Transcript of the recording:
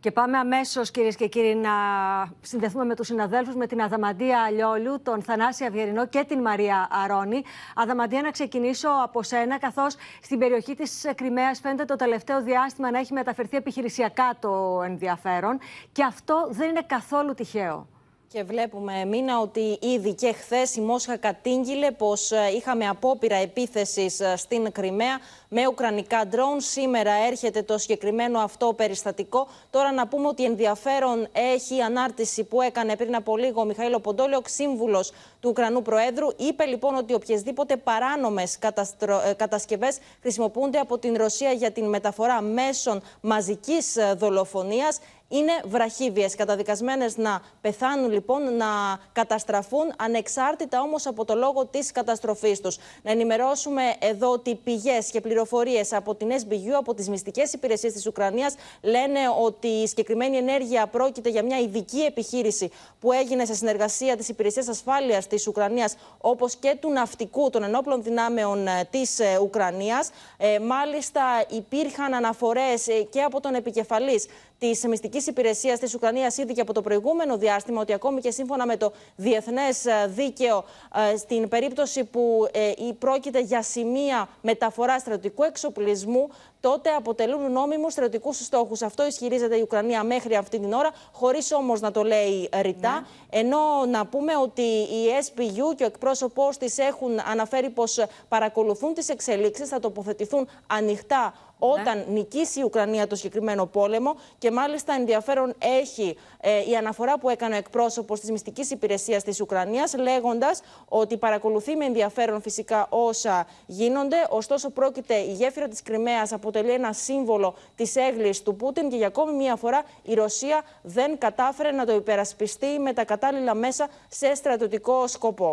Και πάμε αμέσως, κυρίες και κύριοι, να συνδεθούμε με τους συναδέλφους, με την Αδαμαντία Αλιόλου, τον Θανάση Αυγερινό και την Μαρία Αρώνη. Αδαμαντία, να ξεκινήσω από σένα, καθώς στην περιοχή της Κρυμαίας φαίνεται το τελευταίο διάστημα να έχει μεταφερθεί επιχειρησιακά το ενδιαφέρον. Και αυτό δεν είναι καθόλου τυχαίο. Και βλέπουμε, Μίνα, ότι ήδη και χθες η Μόσχα κατήγγειλε πως ε, είχαμε απόπειρα επίθεσης ε, στην Κρυμαία με ουκρανικά ντρόουν. Σήμερα έρχεται το συγκεκριμένο αυτό περιστατικό. Τώρα να πούμε ότι ενδιαφέρον έχει η ανάρτηση που έκανε πριν από λίγο ο Μιχαήλο Ποντόλιο, σύμβουλος του Ουκρανού Προέδρου. Είπε λοιπόν ότι οποιασδήποτε παράνομες καταστρο... Ε, κατασκευές χρησιμοποιούνται από την Ρωσία για την μεταφορά μέσων μαζικής δολοφονίας είναι βραχίδιε. Καταδικασμένες να πεθάνουν λοιπόν, να καταστραφούν ανεξάρτητα όμως από το λόγο της καταστροφής τους. Να ενημερώσουμε εδώ ότι πηγές και πληροφορίες από την SBU, από τις μυστικές υπηρεσίες της Ουκρανίας, λένε ότι η συγκεκριμένη ενέργεια πρόκειται για μια ειδική επιχείρηση που έγινε σε συνεργασία της Υπηρεσίας Ασφάλειας της Ουκρανίας όπως και του ναυτικού των ενόπλων δυνάμεων ε, της ε, Ουκρανίας. Ε, μάλιστα, υπήρχαν αναφορές και από τον επικεφαλής της μυστικής υπηρεσίας της Ουκρανίας ήδη και από το προηγούμενο διάστημα ότι ακόμη και σύμφωνα με το διεθνές ε, δίκαιο, ε, στην περίπτωση που ε, πρόκειται για σημεία μεταφορά στρατιωτικού εξοπλισμού, τότε αποτελούν νόμιμου στρατιωτικούς στόχους. Αυτό ισχυρίζεται η Ουκρανία μέχρι αυτή την ώρα, χωρίς όμως να το λέει ρητά. Ναι. Ενώ να πούμε ότι η SPU και ο εκπρόσωπός της έχουν αναφέρει πως παρακολουθούν τις εξελίξεις, θα τοποθετηθούν ανοιχτά όταν ναι. νικήσει η Ουκρανία το συγκεκριμένο πόλεμο. Και μάλιστα ενδιαφέρον έχει ε, η αναφορά που έκανε ο εκπρόσωπος της μυστικής υπηρεσίας της Ουκρανίας, λέγοντας ότι παρακολουθεί με ενδιαφέρον φυσικά όσα γίνονται. Ωστόσο, πρόκειται η γέφυρα της Κρυμαίας αποτελεί ένα σύμβολο της έγκλης του Πούτιν και για ακόμη μία φορά η Ρωσία δεν κατάφερε να το υπερασπιστεί με τα κατάλληλα μέσα σε στρατιωτικό σκοπό.